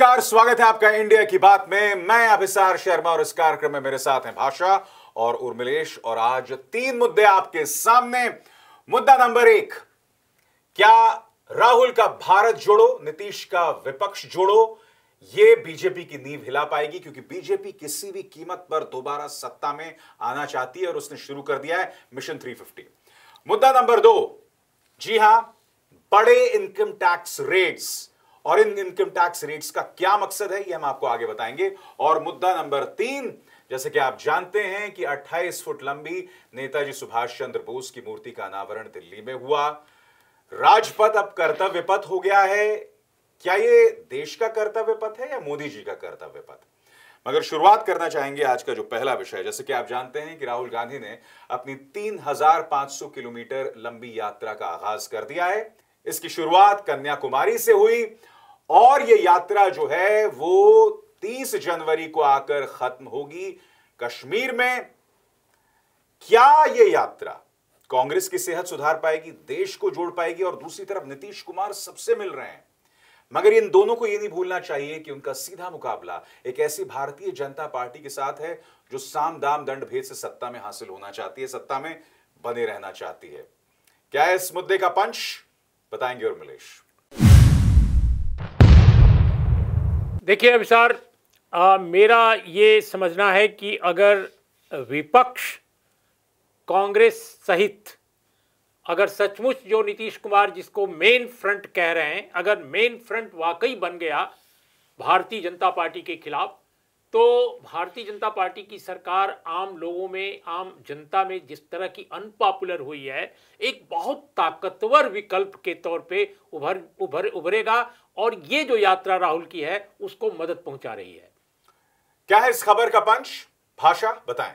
नमस्कार स्वागत है आपका इंडिया की बात में मैं अभिसार शर्मा और इस कार्यक्रम में मेरे साथ हैं भाषा और उर्मिलेश और आज तीन मुद्दे आपके सामने मुद्दा नंबर एक क्या राहुल का भारत जोड़ो नीतीश का विपक्ष जोड़ो ये बीजेपी की नींव हिला पाएगी क्योंकि बीजेपी किसी भी कीमत पर दोबारा सत्ता में आना चाहती है और उसने शुरू कर दिया है मिशन 350 मुद्दा नंबर दो जी हां बड़े इनकम टैक्स रेट्स और इन इनकम टैक्स रेट्स का क्या मकसद है ये हम आपको आगे बताएंगे और मुद्दा नंबर तीन जैसे कि आप जानते हैं कि 28 फुट लंबी नेताजी सुभाष चंद्र बोस की मूर्ति का अनावरण दिल्ली में हुआ राजपथ अब कर्तव्य पथ हो गया है क्या ये देश का कर्तव्य पथ है या मोदी जी का कर्तव्य पथ मगर शुरुआत करना चाहेंगे आज का जो पहला विषय जैसे कि आप जानते हैं कि राहुल गांधी ने अपनी 3,500 किलोमीटर लंबी यात्रा का आगाज कर दिया है इसकी शुरुआत कन्याकुमारी से हुई और यह यात्रा जो है वो 30 जनवरी को आकर खत्म होगी कश्मीर में क्या यह यात्रा कांग्रेस की सेहत सुधार पाएगी देश को जोड़ पाएगी और दूसरी तरफ नीतीश कुमार सबसे मिल रहे हैं मगर इन दोनों को यह नहीं भूलना चाहिए कि उनका सीधा मुकाबला एक ऐसी भारतीय जनता पार्टी के साथ है जो साम दाम दंड भेद से सत्ता में हासिल होना चाहती है सत्ता में बने रहना चाहती है क्या है इस मुद्दे का पंच बताएंगे और मिलेश देखिए अभिसार मेरा ये समझना है कि अगर विपक्ष कांग्रेस सहित अगर सचमुच जो नीतीश कुमार जिसको मेन फ्रंट कह रहे हैं अगर मेन फ्रंट वाकई बन गया भारतीय जनता पार्टी के खिलाफ तो भारतीय जनता पार्टी की सरकार आम लोगों में आम जनता में जिस तरह की अनपॉपुलर हुई है एक बहुत ताकतवर विकल्प के तौर पे उभर उभर उभरेगा और ये जो यात्रा राहुल की है उसको मदद पहुंचा रही है क्या है इस खबर का पंच भाषा बताएं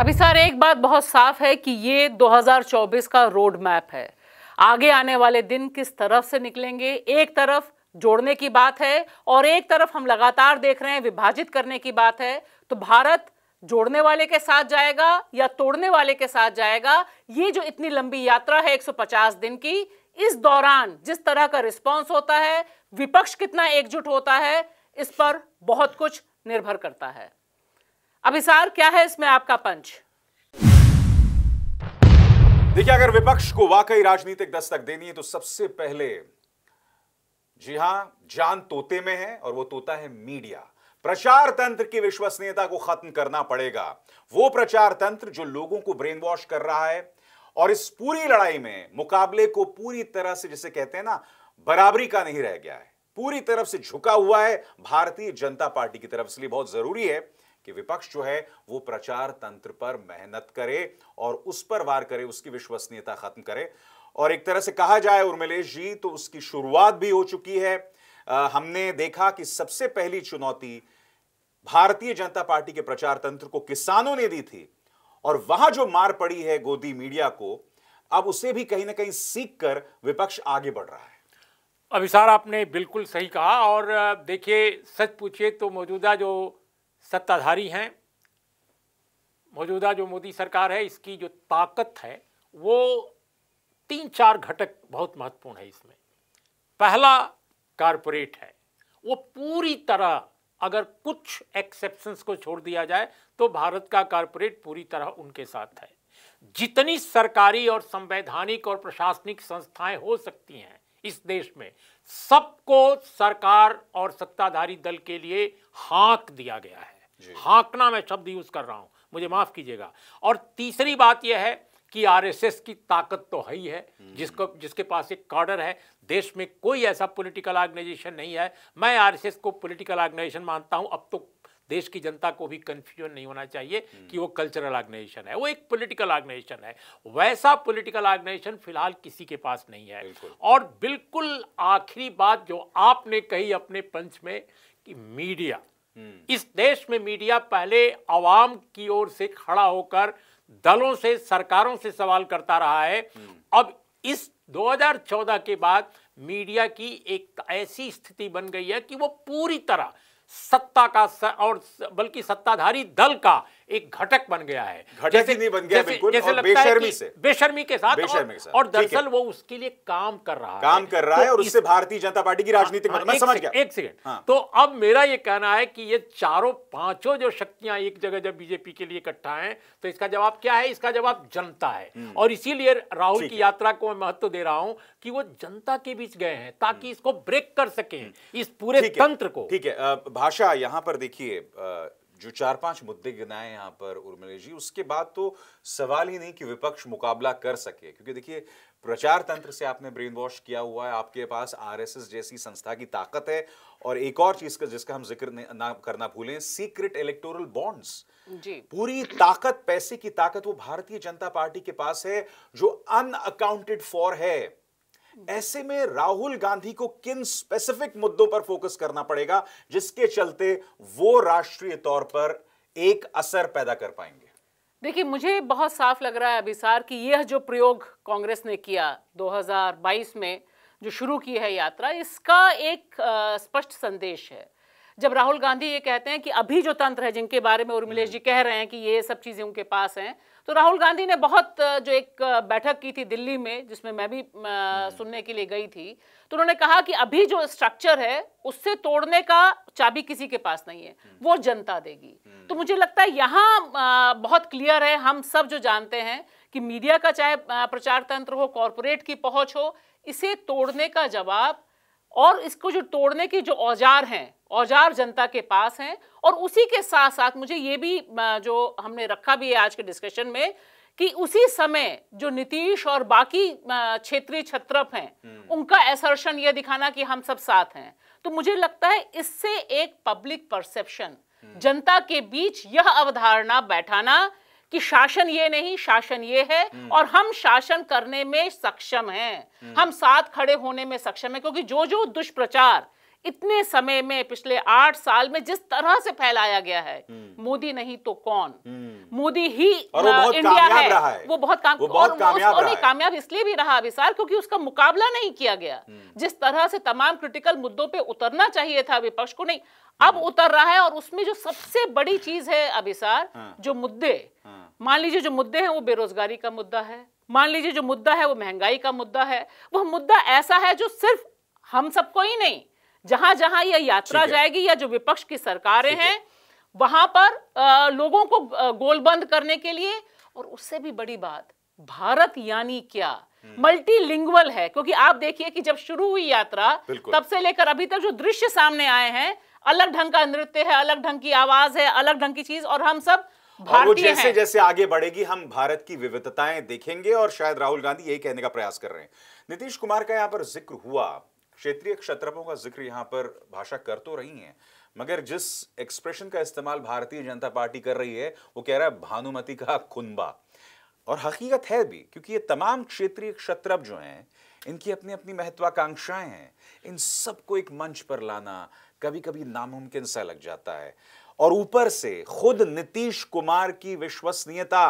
अभी सर एक बात बहुत साफ है कि ये 2024 का रोड मैप है आगे आने वाले दिन किस तरफ से निकलेंगे एक तरफ जोड़ने की बात है और एक तरफ हम लगातार देख रहे हैं विभाजित करने की बात है तो भारत जोड़ने वाले के साथ जाएगा या तोड़ने वाले के साथ जाएगा ये जो इतनी लंबी यात्रा है 150 दिन की इस दौरान जिस तरह का रिस्पांस होता है विपक्ष कितना एकजुट होता है इस पर बहुत कुछ निर्भर करता है अभिसार क्या है इसमें आपका पंच देखिए अगर विपक्ष को वाकई राजनीतिक दस्तक देनी है तो सबसे पहले जी हां जान तोते में है और वो तोता है मीडिया प्रचार तंत्र की विश्वसनीयता को खत्म करना पड़ेगा वो प्रचार तंत्र जो लोगों को ब्रेन वॉश कर रहा है और इस पूरी लड़ाई में मुकाबले को पूरी तरह से जिसे कहते हैं ना बराबरी का नहीं रह गया है पूरी तरफ से झुका हुआ है भारतीय जनता पार्टी की तरफ इसलिए बहुत जरूरी है कि विपक्ष जो है वो प्रचार तंत्र पर मेहनत करे और उस पर वार करे उसकी विश्वसनीयता खत्म करे और एक तरह से कहा जाए उर्मिलेश जी तो उसकी शुरुआत भी हो चुकी है आ, हमने देखा कि सबसे पहली चुनौती भारतीय जनता पार्टी के प्रचार तंत्र को किसानों ने दी थी और वहां जो मार पड़ी है गोदी मीडिया को अब उसे भी कहीं ना कहीं सीख कर विपक्ष आगे बढ़ रहा है अभिसार आपने बिल्कुल सही कहा और देखिए सच पूछिए तो मौजूदा जो सत्ताधारी हैं मौजूदा जो मोदी सरकार है इसकी जो ताकत है वो तीन चार घटक बहुत महत्वपूर्ण है इसमें पहला कारपोरेट है वो पूरी तरह अगर कुछ एक्सेप्शंस को छोड़ दिया जाए तो भारत का कारपोरेट पूरी तरह उनके साथ है जितनी सरकारी और संवैधानिक और प्रशासनिक संस्थाएं हो सकती हैं इस देश में सबको सरकार और सत्ताधारी दल के लिए हाक दिया गया है हाकना मैं शब्द यूज कर रहा हूं मुझे माफ कीजिएगा और तीसरी बात यह है कि आरएसएस की ताकत तो है ही है हम्म। जिसको जिसके पास एक कार्डर है देश में कोई ऐसा पॉलिटिकल ऑर्गेनाइजेशन नहीं है मैं आरएसएस को पॉलिटिकल ऑर्गेनाइजेशन मानता हूं अब तो देश की जनता को भी कंफ्यूजन नहीं होना चाहिए हम्म। कि वो कल्चरल ऑर्गेनाइजेशन है वो एक पॉलिटिकल ऑर्गेनाइजेशन है वैसा पॉलिटिकल ऑर्गेनाइजेशन फिलहाल किसी के पास नहीं है और बिल्कुल आखिरी बात जो आपने कही अपने पंच में कि मीडिया हम्म। इस देश में मीडिया पहले आवाम की ओर से खड़ा होकर दलों से सरकारों से सवाल करता रहा है हम्म। अब इस 2014 के बाद मीडिया की एक ऐसी स्थिति बन गई है कि वो पूरी तरह सत्ता का और बल्कि सत्ताधारी दल का एक घटक बन गया है घटक नहीं बन गया जैसे, जैसे और बेशर्मी से बेशर्मी के साथ बेशर्मी और, और दरअसल वो उसके लिए काम कर रहा है काम कर रहा तो है और उससे भारतीय जनता पार्टी की हाँ, राजनीति मैं हाँ, समझ गया एक सेकेंड हाँ। तो अब मेरा ये कहना है कि ये चारों पांचों जो शक्तियां एक जगह जब बीजेपी के लिए इकट्ठा है तो इसका जवाब क्या है इसका जवाब जनता है हम्म। और इसीलिए राहुल की यात्रा को मैं महत्व दे रहा हूं कि वो जनता के बीच गए हैं ताकि हम्म। इसको ब्रेक कर सके हम्म। इस पूरे तंत्र को ठीक है भाषा यहां पर देखिए जो चार पांच मुद्दे गिनाए यहां पर उर्मिले जी उसके बाद तो सवाल ही नहीं कि विपक्ष मुकाबला कर सके क्योंकि देखिए प्रचार तंत्र से आपने ब्रेन वॉश किया हुआ है आपके पास आरएसएस जैसी संस्था की ताकत है और एक और चीज का जिसका हम जिक्र ना करना भूलें सीक्रेट इलेक्टोरल बॉन्ड्स जी पूरी ताकत पैसे की ताकत वो भारतीय जनता पार्टी के पास है जो अनअकाउंटेड फॉर है ऐसे में राहुल गांधी को किन स्पेसिफिक मुद्दों पर फोकस करना पड़ेगा जिसके चलते वो राष्ट्रीय तौर पर एक असर पैदा कर पाएंगे देखिए मुझे बहुत साफ लग रहा है अभिसार कि यह जो प्रयोग कांग्रेस ने किया 2022 में जो शुरू की है यात्रा इसका एक स्पष्ट संदेश है जब राहुल गांधी ये कहते हैं कि अभी जो तंत्र है जिनके बारे में उर्मिलेश जी कह रहे हैं कि ये सब चीज़ें उनके पास हैं तो राहुल गांधी ने बहुत जो एक बैठक की थी दिल्ली में जिसमें मैं भी हम्म। सुनने के लिए गई थी तो उन्होंने कहा कि अभी जो स्ट्रक्चर है उससे तोड़ने का चाबी किसी के पास नहीं है हम्म। वो जनता देगी हम्म। तो मुझे लगता है यहाँ बहुत क्लियर है हम सब जो जानते हैं कि मीडिया का चाहे प्रचार तंत्र हो कॉरपोरेट की पहुंच हो इसे तोड़ने का जवाब और इसको जो तोड़ने की जो औजार हैं औजार जनता के पास हैं और उसी के साथ साथ मुझे ये भी जो हमने रखा भी है आज के डिस्कशन में कि उसी समय जो नीतीश और बाकी क्षेत्रीय छत्रप हैं हम्म। उनका एसर्शन यह दिखाना कि हम सब साथ हैं तो मुझे लगता है इससे एक पब्लिक हम्म। परसेप्शन जनता के बीच यह अवधारणा बैठाना कि शासन ये नहीं शासन ये है हम्म। और हम शासन करने में सक्षम हैं हम साथ खड़े होने में सक्षम है क्योंकि जो जो दुष्प्रचार इतने समय में पिछले आठ साल में जिस तरह से फैलाया गया है हम्म। मोदी नहीं तो कौन हम्म। मोदी ही इंडिया है।, है वो बहुत काम वो बहुत कामयाब और, कामयाब इसलिए भी रहा अभिसार क्योंकि उसका मुकाबला नहीं किया गया हम्म। जिस तरह से तमाम क्रिटिकल मुद्दों पे उतरना चाहिए था विपक्ष को नहीं अब उतर रहा है और उसमें जो सबसे बड़ी चीज है अभिसार हाँ। जो मुद्दे हाँ। मान लीजिए जो मुद्दे हैं वो बेरोजगारी का मुद्दा है मान लीजिए जो मुद्दा है वो महंगाई का मुद्दा है वह मुद्दा ऐसा है जो सिर्फ हम सबको ही नहीं जहां जहां यह यात्रा जाएगी या जो विपक्ष की सरकारें हैं वहां पर लोगों को गोलबंद करने के लिए और उससे भी बड़ी बात भारत यानी क्या हम्म। मल्टीलिंगुअल है क्योंकि आप देखिए कि जब शुरू हुई यात्रा तब से लेकर अभी तक जो दृश्य सामने आए हैं अलग ढंग का नृत्य है अलग ढंग की आवाज है अलग ढंग की चीज और हम सब और वो जैसे हैं। जैसे आगे बढ़ेगी हम भारत की विविधताएं देखेंगे और शायद राहुल गांधी यही कहने का प्रयास कर रहे हैं नीतीश कुमार का यहां पर जिक्र हुआ क्षेत्रीय क्षत्रपों का जिक्र यहाँ पर भाषा कर तो रही हैं मगर जिस एक्सप्रेशन का इस्तेमाल भारतीय जनता पार्टी कर रही है वो कह रहा है भानुमति का खुनबा और हकीकत है भी क्योंकि ये तमाम क्षेत्रीय क्षत्रप जो हैं इनकी अपनी अपनी महत्वाकांक्षाएं हैं इन सबको एक मंच पर लाना कभी कभी नामुमकिन सा लग जाता है और ऊपर से खुद नीतीश कुमार की विश्वसनीयता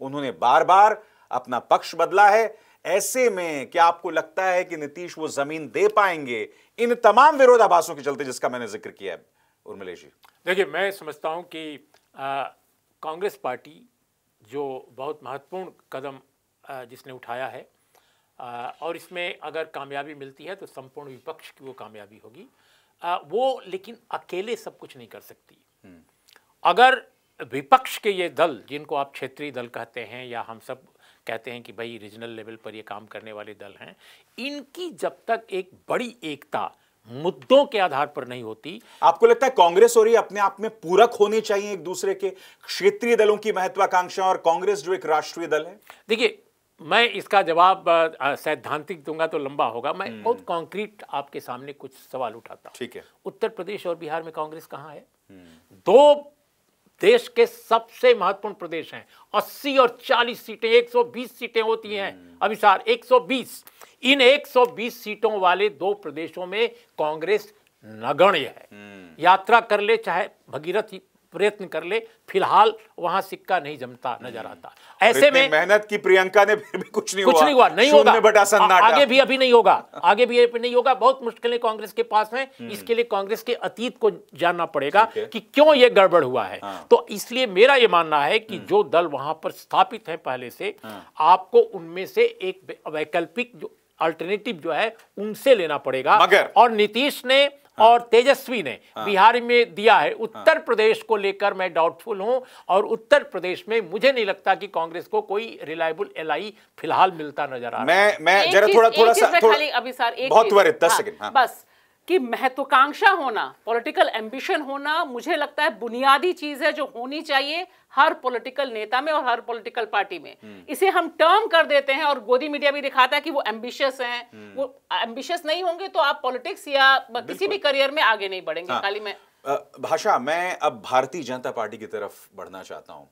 उन्होंने बार बार अपना पक्ष बदला है ऐसे में क्या आपको लगता है कि नीतीश वो जमीन दे पाएंगे इन तमाम विरोधाभासों के चलते जिसका मैंने जिक्र किया है उर्मिले जी देखिए मैं समझता हूँ कि कांग्रेस पार्टी जो बहुत महत्वपूर्ण कदम आ, जिसने उठाया है आ, और इसमें अगर कामयाबी मिलती है तो संपूर्ण विपक्ष की वो कामयाबी होगी आ, वो लेकिन अकेले सब कुछ नहीं कर सकती हम्म। अगर विपक्ष के ये दल जिनको आप क्षेत्रीय दल कहते हैं या हम सब कहते हैं कि भाई रीजनल लेवल पर ये काम करने वाले दल हैं इनकी जब तक एक बड़ी एकता मुद्दों के आधार पर नहीं होती आपको लगता है कांग्रेस और ये अपने आप में पूरक होने चाहिए एक दूसरे के क्षेत्रीय दलों की महत्वाकांक्षा और कांग्रेस जो एक राष्ट्रीय दल है देखिए मैं इसका जवाब सैद्धांतिक दूंगा तो लंबा होगा मैं हम्म। बहुत कॉन्क्रीट आपके सामने कुछ सवाल उठाता ठीक है उत्तर प्रदेश और बिहार में कांग्रेस कहाँ है हम्म। दो देश के सबसे महत्वपूर्ण प्रदेश हैं 80 और 40 सीटें 120 सीटें होती हैं हम्म। अभिसार 120 इन 120 सीटों वाले दो प्रदेशों में कांग्रेस नगण्य है हम्म। यात्रा कर ले चाहे भगीरथ प्रयत्न कर ले फिलहाल वहां सिक्का नहीं जमता नजर हम्म। आता ऐसे में मेहनत की प्रियंका ने भी भी कुछ नहीं कुछ हुआ, नहीं हुआ नहीं होगा आ, आगे भी अभी नहीं होगा आगे भी अभी नहीं होगा बहुत मुश्किलें कांग्रेस के पास हैं हम्म। इसके लिए कांग्रेस के अतीत को जानना पड़ेगा कि क्यों ये गड़बड़ हुआ है हाँ। तो इसलिए मेरा ये मानना है कि हम्म। जो दल वहां पर स्थापित है पहले से हाँ। आपको उनमें से एक वैकल्पिक जो अल्टरनेटिव जो है उनसे लेना पड़ेगा और नीतीश ने हाँ। और तेजस्वी ने हाँ। बिहार में दिया है हाँ। उत्तर प्रदेश को लेकर मैं डाउटफुल हूं और उत्तर प्रदेश में मुझे नहीं लगता कि कांग्रेस को कोई रिलायबल एल फिलहाल मिलता नजर आ रहा है मैं मैं जरा थोड़ा थोड़ा सा अभी सर बहुत त्वरित दस सेकंड बस कि महत्वाकांक्षा होना पॉलिटिकल एम्बिशन होना मुझे लगता है बुनियादी चीज है जो होनी चाहिए हर पॉलिटिकल नेता में और हर पॉलिटिकल पार्टी में हम्म। इसे हम टर्म कर देते हैं और गोदी मीडिया भी दिखाता है कि वो एम्बिशियस हैं हम्म। वो एम्बिशियस नहीं होंगे तो आप पॉलिटिक्स या किसी भी करियर में आगे नहीं बढ़ेंगे हाँ। खाली भाषा मैं अब भारतीय जनता पार्टी की तरफ बढ़ना चाहता हूं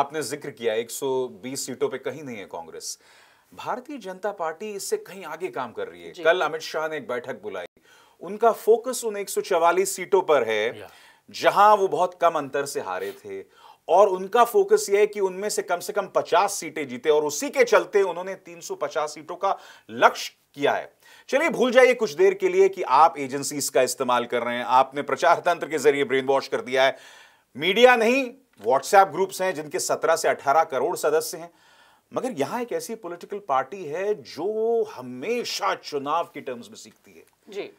आपने जिक्र किया 120 सीटों पे कहीं नहीं है कांग्रेस भारतीय जनता पार्टी इससे कहीं आगे काम कर रही है कल अमित शाह ने एक बैठक बुलाई उनका फोकस उन 144 सीटों पर है जहां वो बहुत कम अंतर से हारे थे और उनका फोकस यह है कि उनमें से कम से कम 50 सीटें जीते और उसी के चलते उन्होंने 350 सीटों का लक्ष्य किया है चलिए भूल जाइए कुछ देर के लिए कि आप एजेंसीज का इस्तेमाल कर रहे हैं आपने प्रचार तंत्र के जरिए ब्रेन वॉश कर दिया है मीडिया नहीं व्हाट्सएप ग्रुप्स हैं जिनके 17 से 18 करोड़ सदस्य हैं मगर यहां एक ऐसी पॉलिटिकल पार्टी है जो हमेशा चुनाव की टर्म्स में सीखती है जी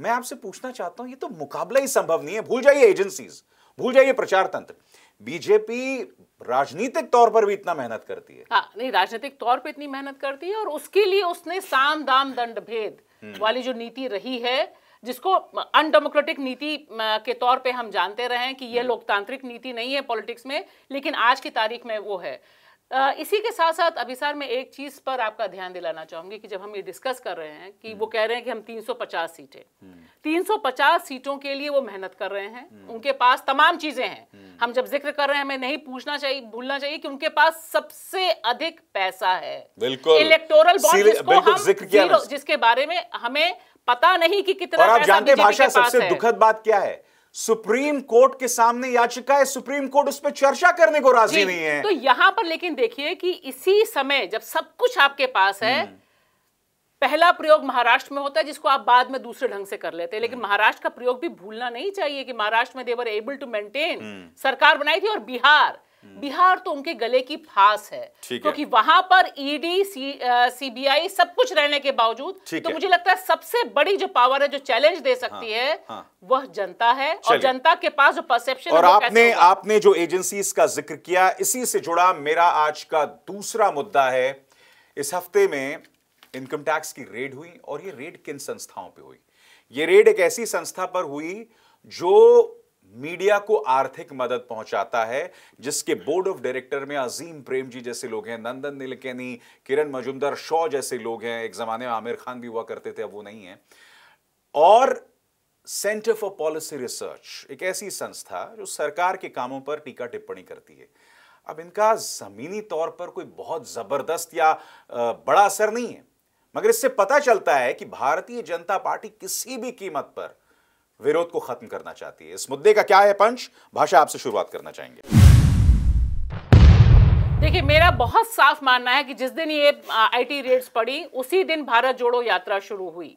मैं आपसे पूछना चाहता हूं ये तो मुकाबला ही संभव नहीं है भूल जाइए एजेंसीज भूल जाइए प्रचार तंत्र बीजेपी राजनीतिक तौर पर भी इतना मेहनत करती है हाँ, नहीं राजनीतिक तौर पर इतनी मेहनत करती है और उसके लिए उसने साम दाम दंड भेद हम्म। वाली जो नीति रही है जिसको अनडेमोक्रेटिक नीति के तौर पे हम जानते रहे हैं कि यह हम्म। लोकतांत्रिक नीति नहीं है पॉलिटिक्स में लेकिन आज की तारीख में वो है इसी के साथ साथ अभी सर मैं एक चीज़ पर आपका ध्यान दिलाना चाहूंगी कि जब हम ये डिस्कस कर रहे हैं कि वो हम्म। कह रहे हैं कि हम 350 सीटें 350 हम्म। सीटों के लिए वो मेहनत कर रहे हैं हम्म। उनके पास तमाम चीज़ें हैं हम जब जिक्र कर रहे हैं हमें नहीं पूछना चाहिए भूलना चाहिए कि उनके पास सबसे अधिक पैसा है बिल्कुल इलेक्टोरल जिसके बारे में हमें पता नहीं कि कितना भाषा सबसे दुखद बात क्या है सुप्रीम कोर्ट के सामने याचिका है सुप्रीम कोर्ट उस पर चर्चा करने को राजी नहीं है तो यहां पर लेकिन देखिए कि इसी समय जब सब कुछ आपके पास है हम्म। पहला प्रयोग महाराष्ट्र में होता है जिसको आप बाद में दूसरे ढंग से कर लेते हैं लेकिन हम्म। महाराष्ट्र का प्रयोग भी भूलना नहीं चाहिए कि महाराष्ट्र में देवर एबल टू मेंटेन सरकार बनाई थी और बिहार हम्म। बिहार तो उनके गले की फांस है क्योंकि वहां पर ईडी e सीबीआई सब कुछ रहने के बावजूद तो मुझे लगता है सबसे बड़ी जो पावर है जो चैलेंज दे हाँ, सकती हाँ, है हाँ, वह जनता है और जनता के पास जो परसेप्शन और आपने आपने जो एजेंसी का जिक्र किया इसी से जुड़ा मेरा आज का दूसरा मुद्दा है इस हफ्ते में इनकम टैक्स की रेड हुई और ये रेड किन संस्थाओं पर हुई ये रेड एक ऐसी संस्था पर हुई जो मीडिया को आर्थिक मदद पहुंचाता है जिसके बोर्ड ऑफ डायरेक्टर में अजीम प्रेम जी जैसे लोग हैं नंदन नीलकैनी किरण मजुमदार शॉ जैसे लोग हैं एक जमाने में आमिर खान भी हुआ करते थे अब वो नहीं है और सेंटर फॉर पॉलिसी रिसर्च एक ऐसी संस्था जो सरकार के कामों पर टीका टिप्पणी करती है अब इनका जमीनी तौर पर कोई बहुत जबरदस्त या बड़ा असर नहीं है मगर इससे पता चलता है कि भारतीय जनता पार्टी किसी भी कीमत पर विरोध को खत्म करना चाहती है इस मुद्दे का क्या है पंच भाषा आपसे शुरुआत करना चाहेंगे देखिए मेरा बहुत साफ मानना है कि जिस दिन ये आईटी रेट्स पड़ी उसी दिन भारत जोड़ो यात्रा शुरू हुई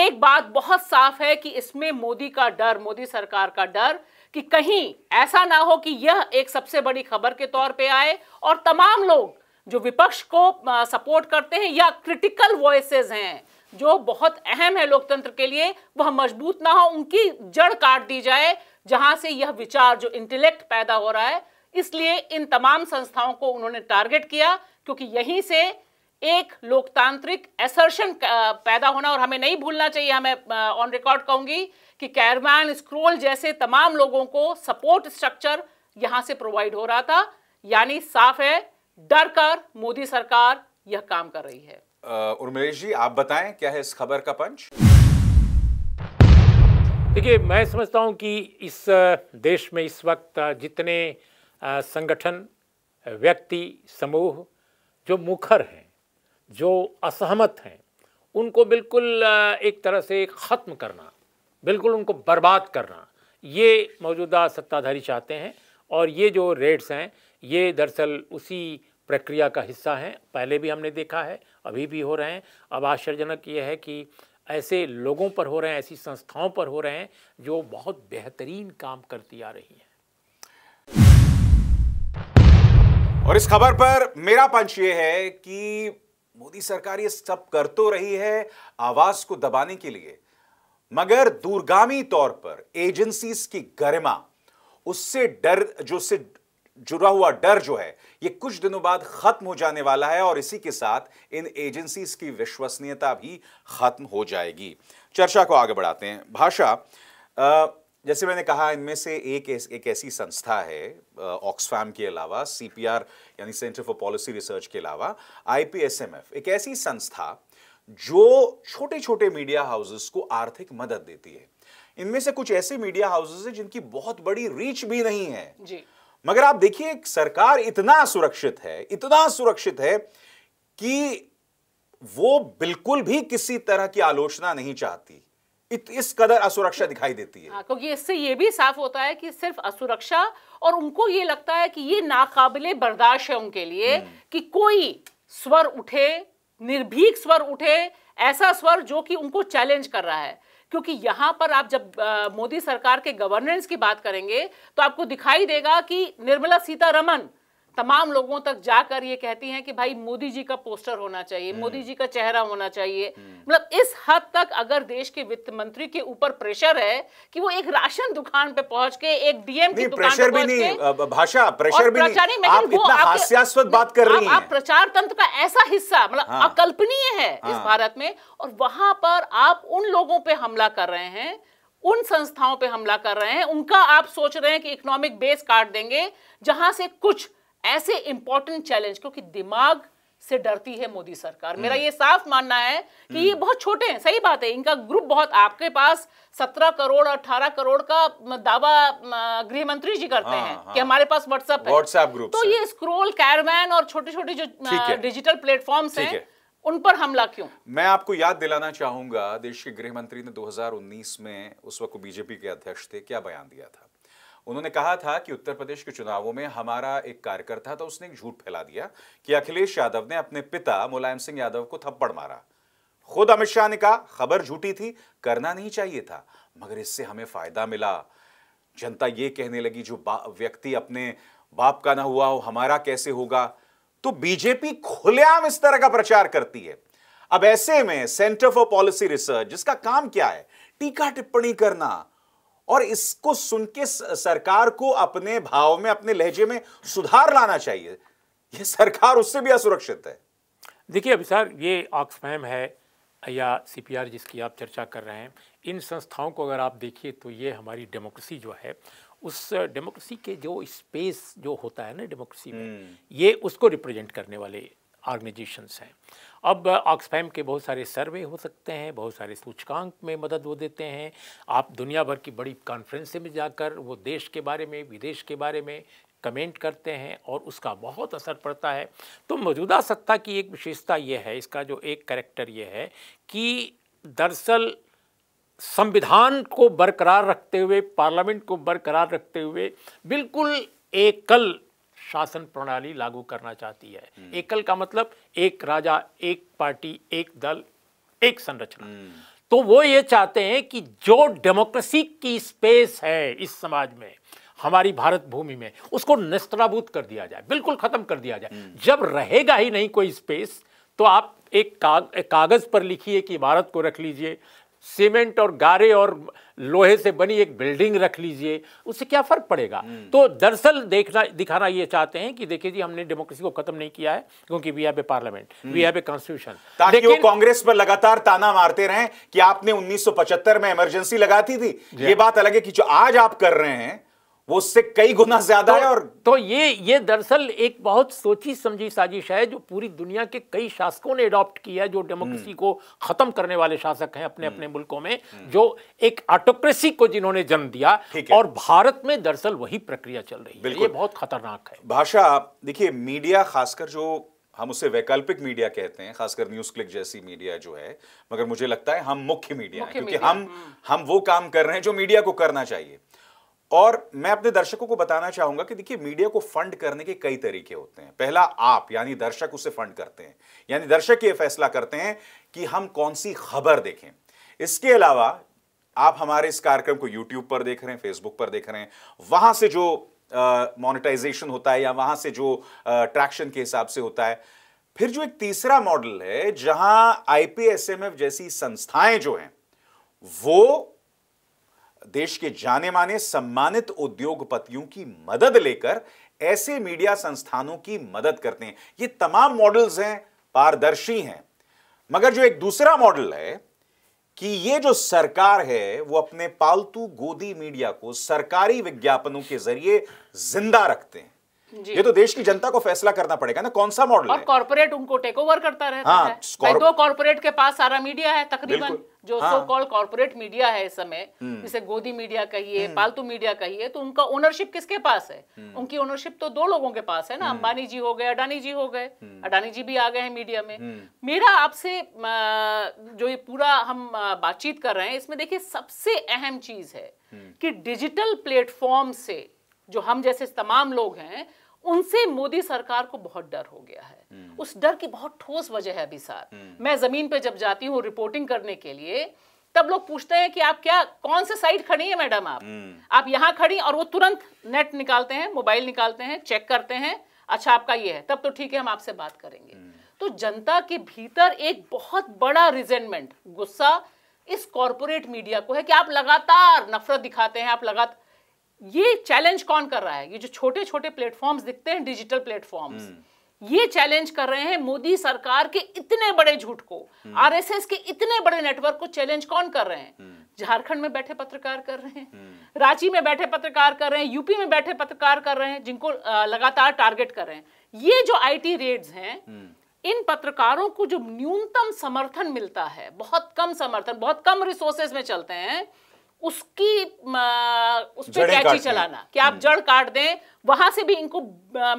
एक बात बहुत साफ है कि इसमें मोदी का डर मोदी सरकार का डर कि कहीं ऐसा ना हो कि यह एक सबसे बड़ी खबर के तौर पे आए और तमाम लोग जो विपक्ष को सपोर्ट करते हैं या क्रिटिकल वॉइसेस हैं जो बहुत अहम है लोकतंत्र के लिए वह मजबूत ना हो उनकी जड़ काट दी जाए जहां से यह विचार जो इंटेलेक्ट पैदा हो रहा है इसलिए इन तमाम संस्थाओं को उन्होंने टारगेट किया क्योंकि यहीं से एक लोकतांत्रिक एसर्शन पैदा होना और हमें नहीं भूलना चाहिए हमें ऑन रिकॉर्ड कहूंगी कि कैरमैन स्क्रोल जैसे तमाम लोगों को सपोर्ट स्ट्रक्चर यहां से प्रोवाइड हो रहा था यानी साफ है डर कर मोदी सरकार यह काम कर रही है उर्मिलेश जी आप बताएं क्या है इस खबर का पंच देखिए मैं समझता हूं कि इस देश में इस वक्त जितने संगठन व्यक्ति समूह जो मुखर हैं जो असहमत हैं उनको बिल्कुल एक तरह से ख़त्म करना बिल्कुल उनको बर्बाद करना ये मौजूदा सत्ताधारी चाहते हैं और ये जो रेड्स हैं ये दरअसल उसी प्रक्रिया का हिस्सा हैं पहले भी हमने देखा है अभी भी हो रहे हैं अब आश्चर्यजनक ये है कि ऐसे लोगों पर हो रहे हैं ऐसी संस्थाओं पर हो रहे हैं जो बहुत बेहतरीन काम करती आ रही हैं और इस खबर पर मेरा पंच ये है कि मोदी सरकार ये सब कर तो रही है आवाज को दबाने के लिए मगर दूरगामी तौर पर एजेंसीज की गरिमा उससे डर जो से जुड़ा हुआ डर जो है ये कुछ दिनों बाद खत्म हो जाने वाला है और इसी के साथ इन एजेंसीज की विश्वसनीयता भी खत्म हो जाएगी चर्चा को आगे बढ़ाते हैं भाषा जैसे मैंने कहा इनमें से एक एस, एक ऐसी संस्था है ऑक्सफैम के अलावा सीपीआर यानी सेंटर फॉर पॉलिसी रिसर्च के अलावा आईपीएसएमएफ एक ऐसी संस्था जो छोटे छोटे मीडिया हाउसेस को आर्थिक मदद देती है इनमें से कुछ ऐसे मीडिया हाउसेस हैं जिनकी बहुत बड़ी रीच भी नहीं है जी मगर आप देखिए सरकार इतना सुरक्षित है इतना सुरक्षित है कि वो बिल्कुल भी किसी तरह की आलोचना नहीं चाहती इत, इस कदर असुरक्षा दिखाई देती है हाँ, क्योंकि इससे ये भी साफ होता है कि सिर्फ असुरक्षा और उनको ये लगता है कि ये नाकाबिले बर्दाश्त है उनके लिए हम्म। कि कोई स्वर उठे निर्भीक स्वर उठे ऐसा स्वर जो कि उनको चैलेंज कर रहा है क्योंकि यहां पर आप जब मोदी सरकार के गवर्नेंस की बात करेंगे तो आपको दिखाई देगा कि निर्मला सीतारमन तमाम लोगों तक जाकर ये कहती हैं कि भाई मोदी जी का पोस्टर होना चाहिए हम्म। मोदी जी का चेहरा होना चाहिए हम्म। मतलब इस हद तक अगर देश के वित्त मंत्री के ऊपर प्रेशर है कि वो एक राशन दुकान पे पहुंच के एक डीएम की दुकान प्रेशर भी नहीं भाषा प्रेशर भी नहीं आप इतना हास्यास्पद बात कर रही हैं आप प्रचार तंत्र का ऐसा हिस्सा मतलब हाँ। अकल्पनीय है इस हाँ। भारत में और वहां पर आप उन लोगों पर हमला कर रहे हैं उन संस्थाओं पे हमला कर रहे हैं उनका आप सोच रहे हैं कि इकोनॉमिक बेस काट देंगे जहां से कुछ ऐसे इंपॉर्टेंट चैलेंज क्योंकि दिमाग से डरती है मोदी सरकार मेरा ये साफ मानना है कि ये बहुत छोटे हैं सही बात है इनका ग्रुप बहुत आपके पास सत्रह करोड़ अठारह करोड़ का दावा गृह मंत्री जी करते हाँ, हैं हाँ, कि हमारे पास व्हाट्सएप व्हाट्सएप ग्रुप तो ये स्क्रोल कैरवैन और छोटे छोटे जो डिजिटल प्लेटफॉर्म है उन पर हमला क्यों मैं आपको याद दिलाना चाहूंगा देश के गृह मंत्री ने दो में उस वक्त बीजेपी के अध्यक्ष थे क्या बयान दिया था उन्होंने कहा था कि उत्तर प्रदेश के चुनावों में हमारा एक कार्यकर्ता था उसने एक झूठ फैला दिया कि अखिलेश यादव ने अपने पिता मुलायम सिंह यादव को थप्पड़ मारा खुद अमित शाह ने कहा खबर झूठी थी करना नहीं चाहिए था मगर इससे हमें फायदा मिला जनता ये कहने लगी जो व्यक्ति अपने बाप का ना हुआ हो हमारा कैसे होगा तो बीजेपी खुलेआम इस तरह का प्रचार करती है अब ऐसे में सेंटर फॉर पॉलिसी रिसर्च जिसका काम क्या है टीका टिप्पणी करना और इसको सुन के सरकार को अपने भाव में अपने लहजे में सुधार लाना चाहिए ये सरकार उससे भी असुरक्षित है देखिए अभी सर ये ऑक्सफैम है या सीपीआर जिसकी आप चर्चा कर रहे हैं इन संस्थाओं को अगर आप देखिए तो ये हमारी डेमोक्रेसी जो है उस डेमोक्रेसी के जो स्पेस जो होता है ना डेमोक्रेसी में हम्म। ये उसको रिप्रेजेंट करने वाले ऑर्गेनाइजेशंस हैं अब ऑक्सफैम के बहुत सारे सर्वे हो सकते हैं बहुत सारे सूचकांक में मदद वो देते हैं आप दुनिया भर की बड़ी कॉन्फ्रेंसें में जाकर वो देश के बारे में विदेश के बारे में कमेंट करते हैं और उसका बहुत असर पड़ता है तो मौजूदा सत्ता की एक विशेषता ये है इसका जो एक करेक्टर ये है कि दरअसल संविधान को बरकरार रखते हुए पार्लियामेंट को बरकरार रखते हुए बिल्कुल एकल शासन प्रणाली लागू करना चाहती है हम्म। एकल का मतलब एक राजा एक पार्टी एक दल एक संरचना हम्म। तो वो ये चाहते हैं कि जो डेमोक्रेसी की स्पेस है इस समाज में हमारी भारत भूमि में उसको निस्तराबूत कर दिया जाए बिल्कुल खत्म कर दिया जाए हम्म। जब रहेगा ही नहीं कोई स्पेस तो आप एक काग, कागज़ पर लिखिए कि इमारत को रख लीजिए सीमेंट और गारे और लोहे से बनी एक बिल्डिंग रख लीजिए उससे क्या फर्क पड़ेगा हम्म। तो दरअसल देखना दिखाना ये चाहते हैं कि देखिए जी हमने डेमोक्रेसी को खत्म नहीं किया है क्योंकि we have a parliament we have a constitution ताकि वो कांग्रेस पर लगातार ताना मारते रहे कि आपने 1975 में इमरजेंसी लगा थी, थी। ये बात अलग है कि जो आज आप कर रहे हैं वो उससे कई गुना ज्यादा तो, है और तो ये ये दरअसल एक बहुत सोची समझी साजिश है जो पूरी दुनिया के कई शासकों ने अडॉप्ट की है जो डेमोक्रेसी हम्म। को खत्म करने वाले शासक हैं अपने हम्म। अपने मुल्कों में हम्म। जो एक ऑटोक्रेसी को जिन्होंने जन्म दिया और भारत में दरअसल वही प्रक्रिया चल रही है ये बहुत खतरनाक है भाषा देखिए मीडिया खासकर जो हम उसे वैकल्पिक मीडिया कहते हैं खासकर न्यूज क्लिक जैसी मीडिया जो है मगर मुझे लगता है हम मुख्य मीडिया क्योंकि हम हम वो काम कर रहे हैं जो मीडिया को करना चाहिए और मैं अपने दर्शकों को बताना चाहूंगा कि देखिए मीडिया को फंड करने के कई तरीके होते हैं पहला आप यानी दर्शक उसे फंड करते हैं यानी दर्शक ये फैसला करते हैं कि हम कौन सी खबर देखें इसके अलावा आप हमारे इस कार्यक्रम को यूट्यूब पर देख रहे हैं फेसबुक पर देख रहे हैं वहां से जो मोनिटाइजेशन uh, होता है या वहां से जो ट्रैक्शन uh, के हिसाब से होता है फिर जो एक तीसरा मॉडल है जहां आईपीएसएमएफ जैसी संस्थाएं जो हैं वो देश के जाने माने सम्मानित उद्योगपतियों की मदद लेकर ऐसे मीडिया संस्थानों की मदद करते हैं ये तमाम मॉडल्स हैं पारदर्शी हैं मगर जो एक दूसरा मॉडल है कि ये जो सरकार है वो अपने पालतू गोदी मीडिया को सरकारी विज्ञापनों के जरिए जिंदा रखते हैं ये तो देश की जनता को फैसला करना पड़ेगा ना कौन सा मॉडल और कॉर्पोरेट उनको टेक ओवर करता रहता हाँ, है भाई दो कॉर्पोरेट के पास सारा मीडिया है तकरीबन जो हाँ, सो कॉल कॉर्पोरेट मीडिया है इस समय हम्म। जिसे गोदी मीडिया कहिए हम्म। पालतू मीडिया कहिए तो उनका ओनरशिप किसके पास है हम्म। उनकी ओनरशिप तो दो लोगों के पास है ना अंबानी जी हो गए अडानी जी हो गए अडानी जी भी आ गए हैं मीडिया में मेरा आपसे जो ये पूरा हम बातचीत कर रहे हैं इसमें देखिए सबसे अहम चीज है कि डिजिटल प्लेटफॉर्म से जो हम जैसे तमाम लोग हैं उनसे मोदी सरकार को बहुत डर हो गया है हम्म। उस डर की बहुत ठोस वजह है अभी सर हम्म। मैं जमीन पे जब जाती हूँ रिपोर्टिंग करने के लिए तब लोग पूछते हैं कि आप क्या कौन से साइड खड़ी है मैडम आप हम्म। आप यहाँ खड़ी और वो तुरंत नेट निकालते हैं मोबाइल निकालते हैं चेक करते हैं अच्छा आपका ये है तब तो ठीक है हम आपसे बात करेंगे तो जनता के भीतर एक बहुत बड़ा रिजेंटमेंट गुस्सा इस कॉरपोरेट मीडिया को है कि आप लगातार नफरत दिखाते हैं आप लगातार ये चैलेंज कौन कर रहा है ये जो छोटे छोटे प्लेटफॉर्म्स दिखते हैं डिजिटल प्लेटफॉर्म्स हम्म। ये चैलेंज कर रहे हैं मोदी सरकार के इतने बड़े झूठ को आरएसएस हम्म। के इतने बड़े नेटवर्क को चैलेंज कौन कर रहे हैं हम्म। झारखंड में बैठे पत्रकार कर रहे हैं रांची में बैठे पत्रकार कर रहे हैं यूपी में बैठे पत्रकार कर रहे हैं जिनको लगातार टारगेट कर रहे हैं ये जो आईटी रेड्स हैं इन पत्रकारों को जो न्यूनतम समर्थन मिलता है बहुत कम समर्थन बहुत कम रिसोर्सेज में चलते हैं उसकी उस पर कैची चलाना कि आप हम्म। जड़ काट दें वहां से भी इनको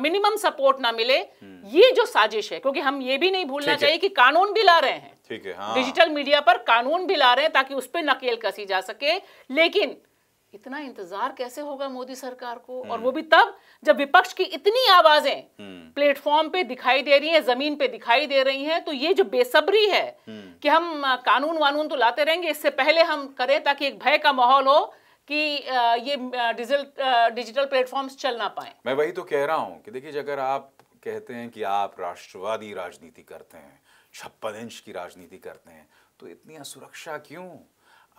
मिनिमम सपोर्ट ना मिले हम्म। ये जो साजिश है क्योंकि हम ये भी नहीं भूलना चाहिए कि कानून भी ला रहे हैं ठीक है हाँ। डिजिटल मीडिया पर कानून भी ला रहे हैं ताकि उस पर नकेल कसी जा सके लेकिन इतना इंतजार कैसे होगा मोदी सरकार को और हम्म। वो भी तब जब विपक्ष की इतनी आवाजें हम्म। प्लेटफॉर्म पे दिखाई दे रही हैं जमीन पे दिखाई दे रही हैं तो ये जो बेसब्री है हम्म। कि हम कानून वानून तो लाते रहेंगे इससे पहले हम करें ताकि एक भय का माहौल हो कि ये डिजिटल डिजिटल प्लेटफॉर्म्स चल ना पाए मैं वही तो कह रहा हूँ कि देखिए अगर आप कहते हैं कि आप राष्ट्रवादी राजनीति करते हैं छप्पन इंच की राजनीति करते हैं तो इतनी असुरक्षा क्यों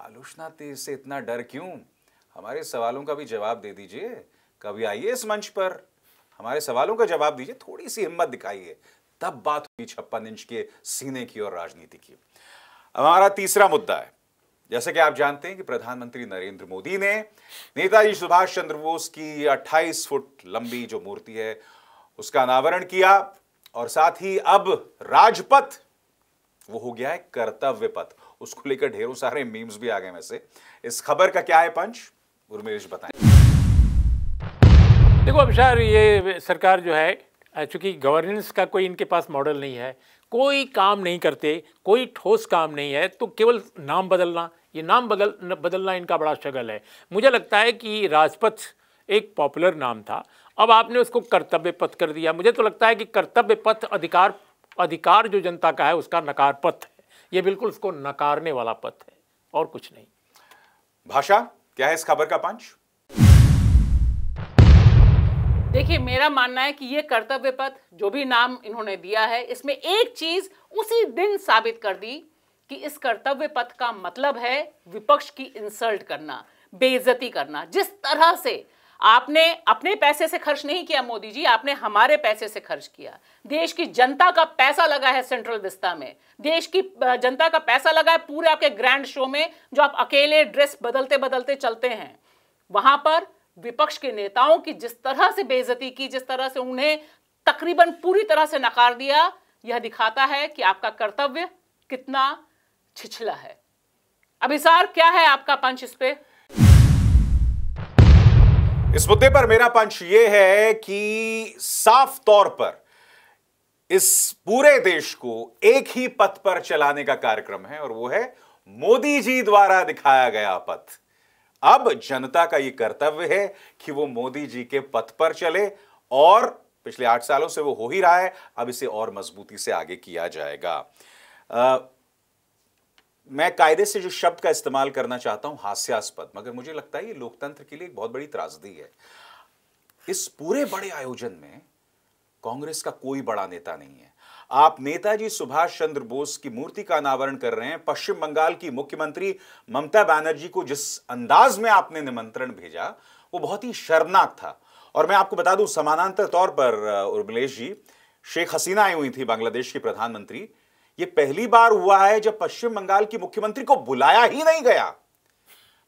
आलोचना से इतना डर क्यों हमारे सवालों का भी जवाब दे दीजिए कभी आइए इस मंच पर हमारे सवालों का जवाब दीजिए थोड़ी सी हिम्मत दिखाइए तब बात हुई छप्पन इंच के सीने की और राजनीति की हमारा तीसरा मुद्दा है जैसे कि आप जानते हैं कि प्रधानमंत्री नरेंद्र मोदी ने नेताजी सुभाष चंद्र बोस की 28 फुट लंबी जो मूर्ति है उसका अनावरण किया और साथ ही अब राजपथ वो हो गया है कर्तव्य पथ उसको लेकर ढेरों सारे मीम्स भी आ गए वैसे इस खबर का क्या है पंच उर्मेश बताएं देखो अभिशार ये सरकार जो है चूंकि गवर्नेंस का कोई इनके पास मॉडल नहीं है कोई काम नहीं करते कोई ठोस काम नहीं है तो केवल नाम बदलना ये नाम बदल बदलना इनका बड़ा स्ट्रगल है मुझे लगता है कि राजपथ एक पॉपुलर नाम था अब आपने उसको कर्तव्य पथ कर दिया मुझे तो लगता है कि कर्तव्य पथ अधिकार अधिकार जो जनता का है उसका नकार पथ है ये बिल्कुल उसको नकारने वाला पथ है और कुछ नहीं भाषा क्या है इस खबर का पंच देखिए मेरा मानना है कि ये कर्तव्य पथ जो भी नाम इन्होंने दिया है इसमें एक चीज उसी दिन साबित कर दी कि इस कर्तव्य पथ का मतलब है विपक्ष की इंसल्ट करना बेइज्जती करना जिस तरह से आपने अपने पैसे से खर्च नहीं किया मोदी जी आपने हमारे पैसे से खर्च किया देश की जनता का पैसा लगा है सेंट्रल विस्ता में देश की जनता का पैसा लगा है पूरे आपके ग्रैंड शो में जो आप अकेले ड्रेस बदलते बदलते चलते हैं वहां पर विपक्ष के नेताओं की जिस तरह से बेइज्जती की जिस तरह से उन्हें तकरीबन पूरी तरह से नकार दिया यह दिखाता है कि आपका कर्तव्य कितना छिछला है अभिसार क्या है आपका पंच इस पर इस मुद्दे पर मेरा पंच यह है कि साफ तौर पर इस पूरे देश को एक ही पथ पर चलाने का कार्यक्रम है और वो है मोदी जी द्वारा दिखाया गया पथ अब जनता का यह कर्तव्य है कि वो मोदी जी के पथ पर चले और पिछले आठ सालों से वो हो ही रहा है अब इसे और मजबूती से आगे किया जाएगा मैं कायदे से जो शब्द का इस्तेमाल करना चाहता हूं हास्यास्पद मगर मुझे लगता है ये लोकतंत्र के लिए एक बहुत बड़ी त्रासदी है इस पूरे बड़े आयोजन में कांग्रेस का कोई बड़ा नेता नहीं है आप नेताजी सुभाष चंद्र बोस की मूर्ति का अनावरण कर रहे हैं पश्चिम बंगाल की मुख्यमंत्री ममता बनर्जी को जिस अंदाज में आपने निमंत्रण भेजा वो बहुत ही शर्मनाक था और मैं आपको बता दूं समानांतर तौर पर उर्मिलेश जी शेख हसीना आई हुई थी बांग्लादेश की प्रधानमंत्री यह पहली बार हुआ है जब पश्चिम बंगाल की मुख्यमंत्री को बुलाया ही नहीं गया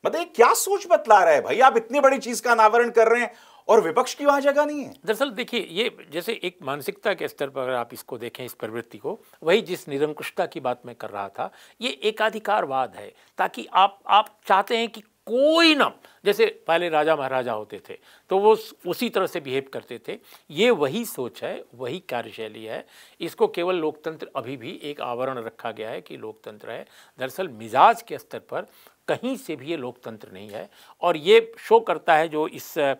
मतलब क्या सोच बतला रहा है भाई आप इतनी बड़ी चीज का अनावरण कर रहे हैं और विपक्ष की वहां जगह नहीं है दरअसल देखिए ये जैसे एक मानसिकता के स्तर पर अगर आप इसको देखें इस प्रवृत्ति को वही जिस निरंकुशता की बात मैं कर रहा था ये एकाधिकारवाद है ताकि आप आप चाहते हैं कि कोई ना जैसे पहले राजा महाराजा होते थे तो वो उसी तरह से बिहेव करते थे ये वही सोच है वही कार्यशैली है इसको केवल लोकतंत्र अभी भी एक आवरण रखा गया है कि लोकतंत्र है दरअसल मिजाज के स्तर पर कहीं से भी ये लोकतंत्र नहीं है और ये शो करता है जो इस आ,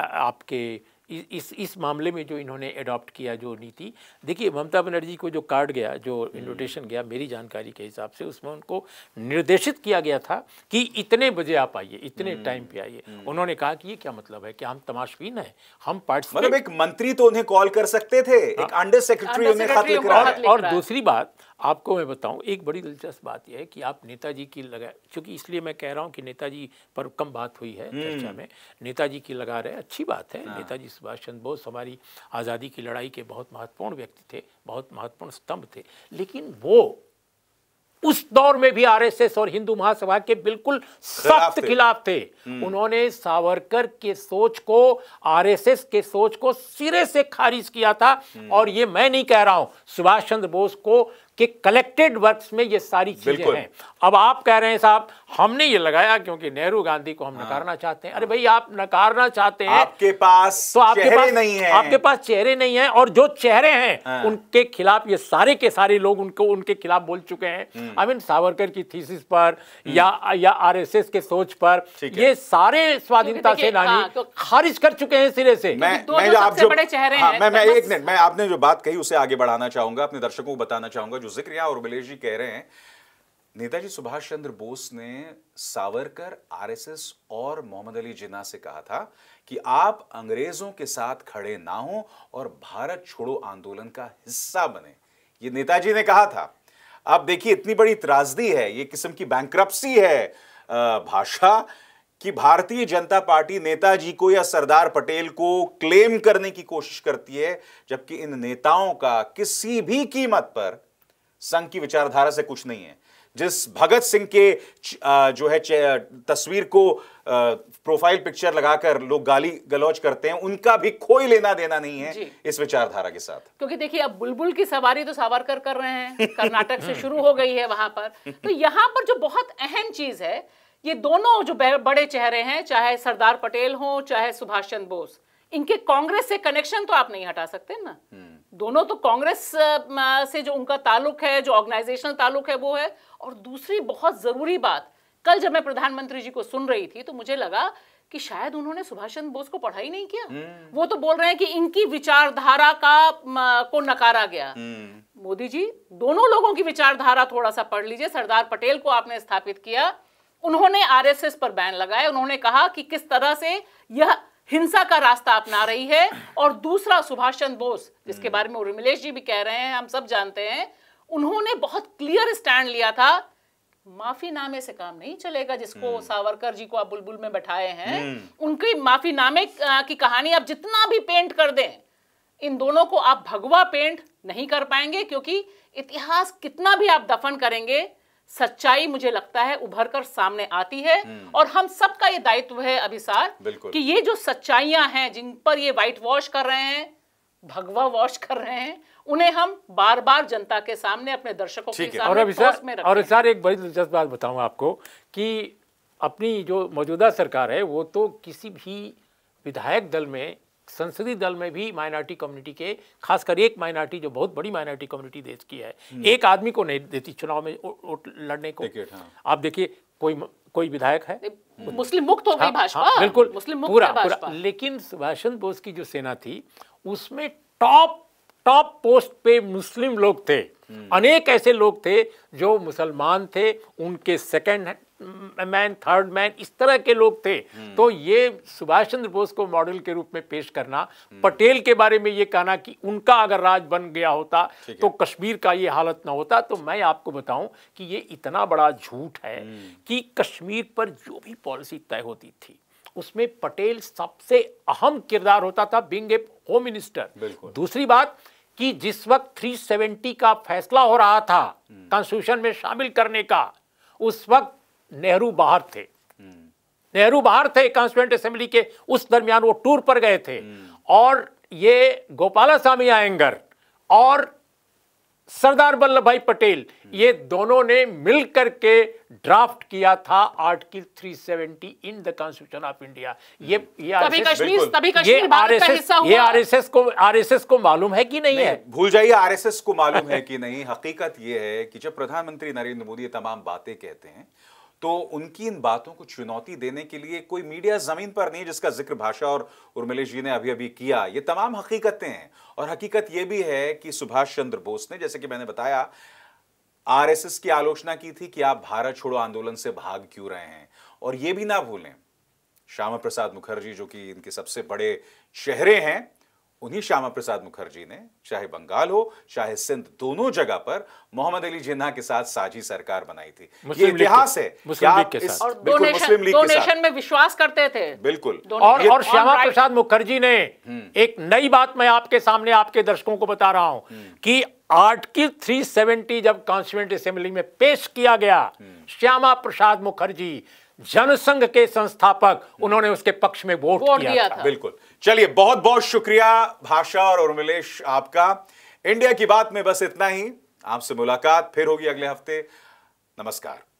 आपके इस इस मामले में जो इन्होंने अडॉप्ट किया जो नीति देखिए ममता बनर्जी को जो कार्ड गया जो इन्विटेशन हम्म। गया मेरी जानकारी के हिसाब से उसमें उनको निर्देशित किया गया था कि इतने बजे आप आइए इतने टाइम हम्म। पे आइए हम्म। उन्होंने कहा कि ये क्या मतलब है कि हम तमाशबीन है हम पार्टिसिपेट मतलब एक मंत्री तो उन्हें कॉल कर सकते थे एक अंडर हाँ। सेक्रेटरी उन्हें खत लिख रहा है और दूसरी बात आपको मैं बताऊं एक बड़ी दिलचस्प बात यह है कि आप नेताजी की लगा क्योंकि इसलिए मैं कह रहा हूं कि नेताजी पर कम बात हुई है चर्चा में नेताजी की लगा रहे अच्छी बात है हाँ। नेताजी सुभाष चंद्र बोस हमारी आज़ादी की लड़ाई के बहुत महत्वपूर्ण व्यक्ति थे बहुत महत्वपूर्ण स्तंभ थे लेकिन वो उस दौर में भी आरएसएस और हिंदू महासभा के बिल्कुल सख्त खिलाफ थे हम्म। उन्होंने सावरकर के सोच को आरएसएस के सोच को सिरे से खारिज किया था हम्म। और ये मैं नहीं कह रहा हूं सुभाष चंद्र बोस को के कलेक्टेड वर्क्स में ये सारी चीजें हैं अब आप कह रहे हैं साहब हमने ये लगाया क्योंकि नेहरू गांधी को हम हाँ। नकारना चाहते हैं अरे भाई आप नकारना चाहते हैं आपके पास तो आपके पास नहीं है आपके पास चेहरे नहीं है और जो चेहरे हैं हाँ। उनके खिलाफ ये सारे के सारे लोग उनको उनके खिलाफ बोल चुके हैं आई हम्म। मीन सावरकर की थीसिस पर हम्म। या या आरएसएस के सोच पर ये सारे स्वाधीनता सेनानी हाँ, खारिज कर चुके हैं सिरे से आपने जो बात कही उसे आगे बढ़ाना चाहूंगा अपने दर्शकों को बताना चाहूंगा जो जिक्र और जी कह रहे हैं नेताजी सुभाष चंद्र बोस ने सावरकर आरएसएस और मोहम्मद अली जिन्ना से कहा था कि आप अंग्रेजों के साथ खड़े ना हो और भारत छोड़ो आंदोलन का हिस्सा बने ये नेताजी ने कहा था आप देखिए इतनी बड़ी त्रासदी है ये किस्म की बैंक्रप्सी है भाषा कि भारतीय जनता पार्टी नेताजी को या सरदार पटेल को क्लेम करने की कोशिश करती है जबकि इन नेताओं का किसी भी कीमत पर संघ की विचारधारा से कुछ नहीं है जिस भगत सिंह के जो है तस्वीर को प्रोफाइल पिक्चर लगाकर लोग गाली गलौज करते हैं उनका भी कोई लेना देना नहीं है इस विचारधारा के साथ क्योंकि देखिए अब बुलबुल की सवारी तो सावरकर कर रहे हैं कर्नाटक से शुरू हो गई है वहां पर तो यहाँ पर जो बहुत अहम चीज है ये दोनों जो बड़े चेहरे हैं चाहे सरदार पटेल हो चाहे सुभाष चंद्र बोस इनके कांग्रेस से कनेक्शन तो आप नहीं हटा सकते ना हम्म। दोनों तो कांग्रेस से जो उनका ताल्लुक है जो ऑर्गेनाइजेशनल ताल्लुक है वो है और दूसरी बहुत ज़रूरी बात कल जब मैं प्रधानमंत्री जी को सुन रही थी तो मुझे लगा कि शायद उन्होंने सुभाष चंद्र बोस को पढ़ाई नहीं किया hmm. वो तो बोल रहे हैं कि इनकी विचारधारा का को नकारा गया hmm. मोदी जी दोनों लोगों की विचारधारा थोड़ा सा पढ़ लीजिए सरदार पटेल को आपने स्थापित किया उन्होंने आरएसएस पर बैन लगाया उन्होंने कहा कि किस तरह से यह हिंसा का रास्ता अपना रही है और दूसरा सुभाष चंद्र बोस जिसके बारे में उर्मिलेश जी भी कह रहे हैं हम सब जानते हैं उन्होंने बहुत क्लियर स्टैंड लिया था माफीनामे से काम नहीं चलेगा जिसको हम्म। सावरकर जी को आप बुलबुल में बैठाए हैं हम्म। उनकी माफीनामे की कहानी आप जितना भी पेंट कर दें इन दोनों को आप भगवा पेंट नहीं कर पाएंगे क्योंकि इतिहास कितना भी आप दफन करेंगे सच्चाई मुझे लगता है उभर कर सामने आती है हम्म। और हम सबका ये दायित्व है अभिसार कि ये जो सच्चाइयां हैं जिन पर ये व्हाइट वॉश कर रहे हैं भगवा वॉश कर रहे हैं उन्हें हम बार बार जनता के सामने अपने दर्शकों के सामने और अभिसार और अभिसार एक बड़ी दिलचस्प बात बताऊं आपको कि अपनी जो मौजूदा सरकार है वो तो किसी भी विधायक दल में संसदीय दल में भी माइनॉरिटी कम्युनिटी के खासकर एक माइनॉरिटी जो बहुत बड़ी माइनॉरिटी कम्युनिटी देश की है हम्म। एक आदमी को नहीं देती चुनाव में वोट लड़ने को हाँ। आप देखिए कोई कोई विधायक है मुस्लिम मुक्त हो गई हाँ, हाँ, भाजपा बिल्कुल मुस्लिम मुक्त पूरा, पूरा लेकिन सुभाष चंद्र बोस की जो सेना थी उसमें टॉप टॉप पोस्ट पे मुस्लिम लोग थे हम्म। अनेक ऐसे लोग थे जो मुसलमान थे उनके सेकंड मैन थर्ड मैन इस तरह के लोग थे हम्म। तो ये सुभाष चंद्र बोस को मॉडल के रूप में पेश करना हम्म। पटेल के बारे में ये कहना कि उनका अगर राज बन गया होता तो कश्मीर का ये हालत ना होता तो मैं आपको बताऊं कि ये इतना बड़ा झूठ है हम्म। कि कश्मीर पर जो भी पॉलिसी तय होती थी उसमें पटेल सबसे अहम किरदार होता था बिंग ए होम मिनिस्टर दूसरी बात कि जिस वक्त 370 का फैसला हो रहा था कॉन्स्टिट्यूशन में शामिल करने का उस वक्त नेहरू बाहर थे नेहरू बाहर थे कॉन्स्टिट्यूंट असेंबली के उस दरमियान वो टूर पर गए थे और ये गोपाला स्वामी आयंगर और सरदार वल्लभ भाई पटेल ये दोनों ने मिलकर के ड्राफ्ट किया था article 370 in the constitution of India ये ये आरएसएस तभी कश्मीर ये आर एस एस को आर एस एस को मालूम है कि नहीं, नहीं है भूल जाइए आर एस एस को मालूम है कि नहीं हकीकत ये है कि जब प्रधानमंत्री नरेंद्र मोदी ये तमाम बातें कहते हैं तो उनकी इन बातों को चुनौती देने के लिए कोई मीडिया जमीन पर नहीं जिसका जिक्र भाषा और उर्मिलेश जी ने अभी अभी किया ये तमाम हकीकतें हैं और हकीकत यह भी है कि सुभाष चंद्र बोस ने जैसे कि मैंने बताया आरएसएस की आलोचना की थी कि आप भारत छोड़ो आंदोलन से भाग क्यों रहे हैं और यह भी ना भूलें श्यामा प्रसाद मुखर्जी जो कि इनके सबसे बड़े चेहरे हैं उन्हीं श्यामा प्रसाद मुखर्जी ने चाहे बंगाल हो चाहे सिंध दोनों जगह पर मोहम्मद अली जिन्ना के साथ साझी सरकार बनाई थी ये इतिहास है मुस्लिम लीग डोनेशन में विश्वास करते थे बिल्कुल और, और श्यामा प्रसाद मुखर्जी ने हम्म। एक नई बात मैं आपके सामने आपके दर्शकों को बता रहा हूं हम्म। कि आर्टिकल 370 जब कॉन्स्टिट्यूंट असेंबली में पेश किया गया हम्म। श्यामा प्रसाद मुखर्जी जनसंघ के संस्थापक उन्होंने उसके पक्ष में वोट, किया, दिया था। बिल्कुल चलिए बहुत बहुत शुक्रिया भाषा और उर्मिलेश आपका इंडिया की बात में बस इतना ही आपसे मुलाकात फिर होगी अगले हफ्ते नमस्कार